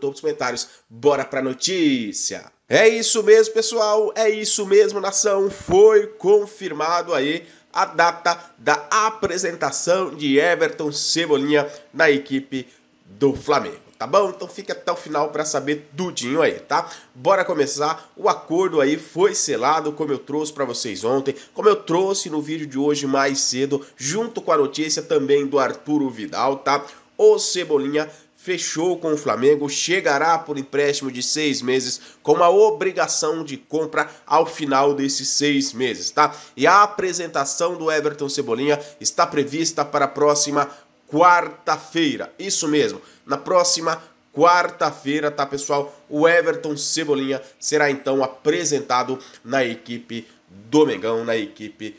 topo dos comentários. Bora pra notícia! É isso mesmo, pessoal. É isso mesmo, nação. Foi confirmado aí a data da apresentação de Everton Cebolinha na equipe do Flamengo tá bom? Então fica até o final para saber tudinho aí, tá? Bora começar. O acordo aí foi selado, como eu trouxe para vocês ontem, como eu trouxe no vídeo de hoje mais cedo, junto com a notícia também do Arturo Vidal, tá? O Cebolinha fechou com o Flamengo, chegará por empréstimo de seis meses com uma obrigação de compra ao final desses seis meses, tá? E a apresentação do Everton Cebolinha está prevista para a próxima quarta-feira. Isso mesmo, na próxima quarta-feira, tá, pessoal? O Everton Cebolinha será então apresentado na equipe do Mengão, na equipe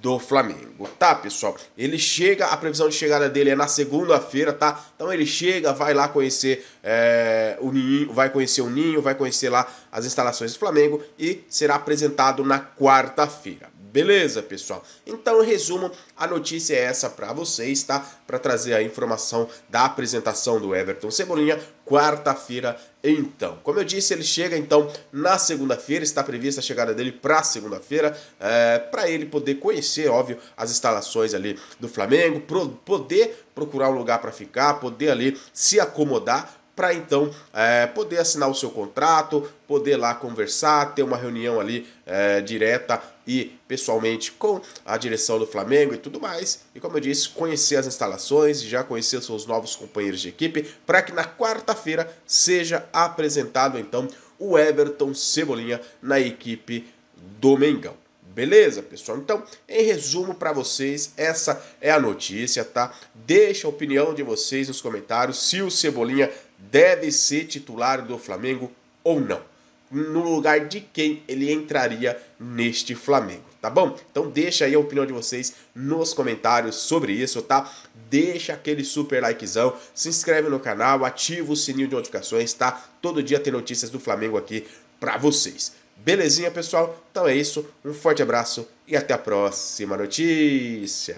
do Flamengo, tá, pessoal? Ele chega, a previsão de chegada dele é na segunda-feira, tá? Então ele chega, vai lá conhecer é, o ninho, vai conhecer o ninho, vai conhecer lá as instalações do Flamengo e será apresentado na quarta-feira. Beleza, pessoal? Então, em resumo, a notícia é essa para vocês, tá? Para trazer a informação da apresentação do Everton Cebolinha quarta-feira, então. Como eu disse, ele chega então na segunda-feira, está prevista a chegada dele para segunda-feira, é, para ele poder conhecer, óbvio, as instalações ali do Flamengo, pro, poder procurar um lugar para ficar, poder ali se acomodar para então é, poder assinar o seu contrato, poder lá conversar, ter uma reunião ali é, direta e pessoalmente com a direção do Flamengo e tudo mais. E como eu disse, conhecer as instalações, já conhecer seus novos companheiros de equipe, para que na quarta-feira seja apresentado então o Everton Cebolinha na equipe do Mengão. Beleza, pessoal? Então, em resumo para vocês, essa é a notícia, tá? Deixa a opinião de vocês nos comentários se o Cebolinha deve ser titular do Flamengo ou não. No lugar de quem ele entraria neste Flamengo, tá bom? Então deixa aí a opinião de vocês nos comentários sobre isso, tá? Deixa aquele super likezão, se inscreve no canal, ativa o sininho de notificações, tá? Todo dia tem notícias do Flamengo aqui para vocês. Belezinha, pessoal? Então é isso. Um forte abraço e até a próxima notícia.